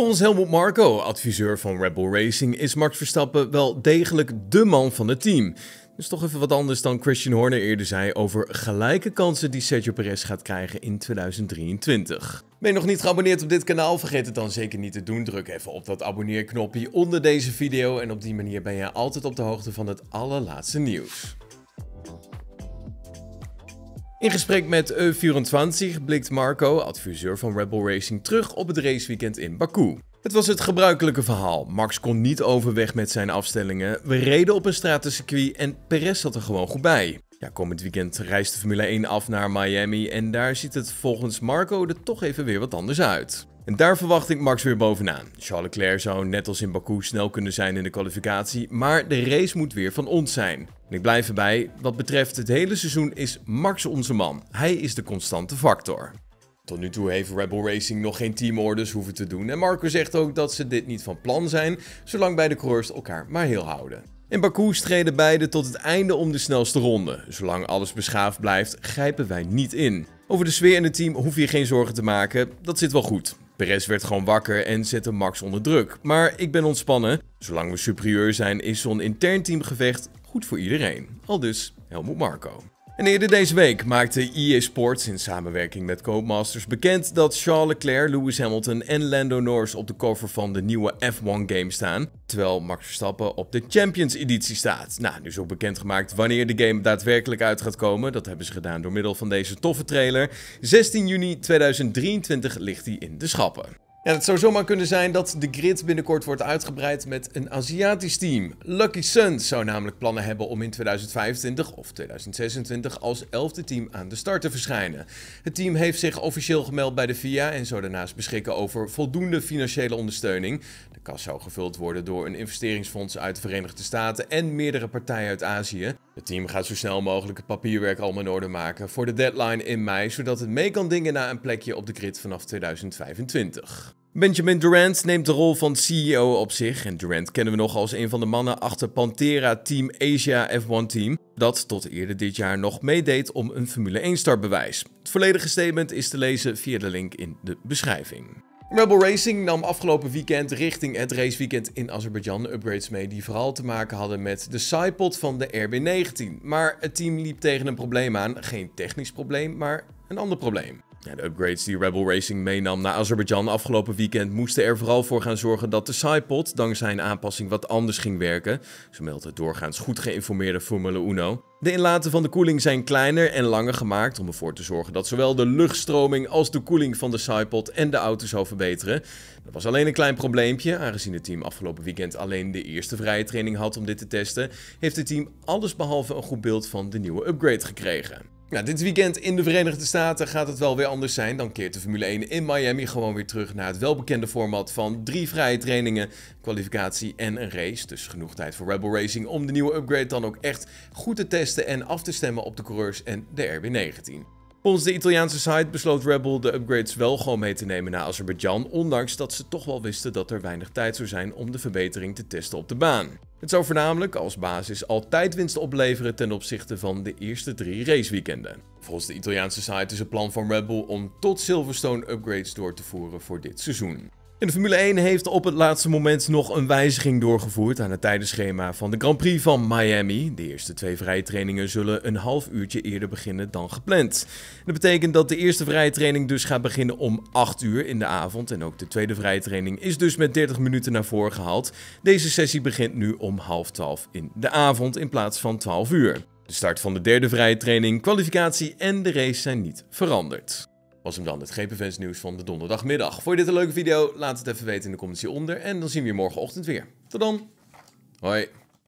Volgens Helmut Marko, adviseur van Rebel Racing, is Max Verstappen wel degelijk de man van het team. Dus toch even wat anders dan Christian Horner eerder zei over gelijke kansen die Sergio Perez gaat krijgen in 2023. Ben je nog niet geabonneerd op dit kanaal? Vergeet het dan zeker niet te doen. Druk even op dat abonneerknopje onder deze video en op die manier ben je altijd op de hoogte van het allerlaatste nieuws. In gesprek met e 24 blikt Marco, adviseur van Rebel Racing, terug op het raceweekend in Baku. Het was het gebruikelijke verhaal. Max kon niet overweg met zijn afstellingen. We reden op een stratencircuit en Perez zat er gewoon goed bij. Ja, komend weekend reist de Formule 1 af naar Miami en daar ziet het volgens Marco er toch even weer wat anders uit. En daar verwacht ik Max weer bovenaan. Charles Leclerc zou net als in Baku snel kunnen zijn in de kwalificatie, maar de race moet weer van ons zijn. En ik blijf erbij, wat betreft het hele seizoen is Max onze man. Hij is de constante factor. Tot nu toe heeft Rebel Racing nog geen teamorders hoeven te doen en Marco zegt ook dat ze dit niet van plan zijn, zolang beide coureurs elkaar maar heel houden. In Baku streden beide tot het einde om de snelste ronde. Zolang alles beschaafd blijft, grijpen wij niet in. Over de sfeer in het team hoef je geen zorgen te maken, dat zit wel goed. Perez werd gewoon wakker en zette Max onder druk. Maar ik ben ontspannen. Zolang we superieur zijn is zo'n intern teamgevecht goed voor iedereen. Al dus Helmoet Marco. En eerder deze week maakte EA Sports in samenwerking met Codemasters bekend dat Charles Leclerc, Lewis Hamilton en Lando Norris op de cover van de nieuwe F1 game staan, terwijl Max Verstappen op de Champions editie staat. Nou, nu is ook bekendgemaakt wanneer de game daadwerkelijk uit gaat komen. Dat hebben ze gedaan door middel van deze toffe trailer. 16 juni 2023 ligt hij in de schappen. Ja, het zou zomaar kunnen zijn dat de grid binnenkort wordt uitgebreid met een Aziatisch team. Lucky Suns zou namelijk plannen hebben om in 2025 of 2026 als elfde team aan de start te verschijnen. Het team heeft zich officieel gemeld bij de FIA en zou daarnaast beschikken over voldoende financiële ondersteuning. De kas zou gevuld worden door een investeringsfonds uit de Verenigde Staten en meerdere partijen uit Azië. Het team gaat zo snel mogelijk het papierwerk allemaal in orde maken voor de deadline in mei, zodat het mee kan dingen naar een plekje op de grid vanaf 2025. Benjamin Durant neemt de rol van CEO op zich en Durant kennen we nog als een van de mannen achter Pantera Team Asia F1 Team, dat tot eerder dit jaar nog meedeed om een Formule 1 startbewijs. Het volledige statement is te lezen via de link in de beschrijving. Rebel Racing nam afgelopen weekend richting het raceweekend in Azerbeidzjan upgrades mee die vooral te maken hadden met de sidepod van de RB19. Maar het team liep tegen een probleem aan, geen technisch probleem, maar een ander probleem de upgrades die Rebel Racing meenam naar Azerbeidzjan afgelopen weekend moesten er vooral voor gaan zorgen dat de sidepod, dankzij een aanpassing wat anders ging werken, zo meldt het doorgaans goed geïnformeerde Formule Uno. De inlaten van de koeling zijn kleiner en langer gemaakt om ervoor te zorgen dat zowel de luchtstroming als de koeling van de sidepod en de auto zou verbeteren. Dat was alleen een klein probleempje, aangezien het team afgelopen weekend alleen de eerste vrije training had om dit te testen, heeft het team alles behalve een goed beeld van de nieuwe upgrade gekregen. Nou, dit weekend in de Verenigde Staten gaat het wel weer anders zijn. Dan keert de Formule 1 in Miami gewoon weer terug naar het welbekende format van drie vrije trainingen, kwalificatie en een race. Dus genoeg tijd voor Rebel Racing om de nieuwe upgrade dan ook echt goed te testen en af te stemmen op de coureurs en de RB19. Volgens de Italiaanse site besloot Rebel de upgrades wel gewoon mee te nemen naar Azerbeidzjan, ondanks dat ze toch wel wisten dat er weinig tijd zou zijn om de verbetering te testen op de baan. Het zou voornamelijk als basis altijd winsten opleveren ten opzichte van de eerste drie raceweekenden. Volgens de Italiaanse site is het plan van Rebel om tot Silverstone upgrades door te voeren voor dit seizoen. In de Formule 1 heeft op het laatste moment nog een wijziging doorgevoerd aan het tijdenschema van de Grand Prix van Miami. De eerste twee vrije trainingen zullen een half uurtje eerder beginnen dan gepland. Dat betekent dat de eerste vrije training dus gaat beginnen om 8 uur in de avond. En ook de tweede vrije training is dus met 30 minuten naar voren gehaald. Deze sessie begint nu om half 12 in de avond in plaats van 12 uur. De start van de derde vrije training, kwalificatie en de race zijn niet veranderd was hem dan het GPV's nieuws van de donderdagmiddag. Vond je dit een leuke video? Laat het even weten in de comments hieronder. En dan zien we je morgenochtend weer. Tot dan. Hoi.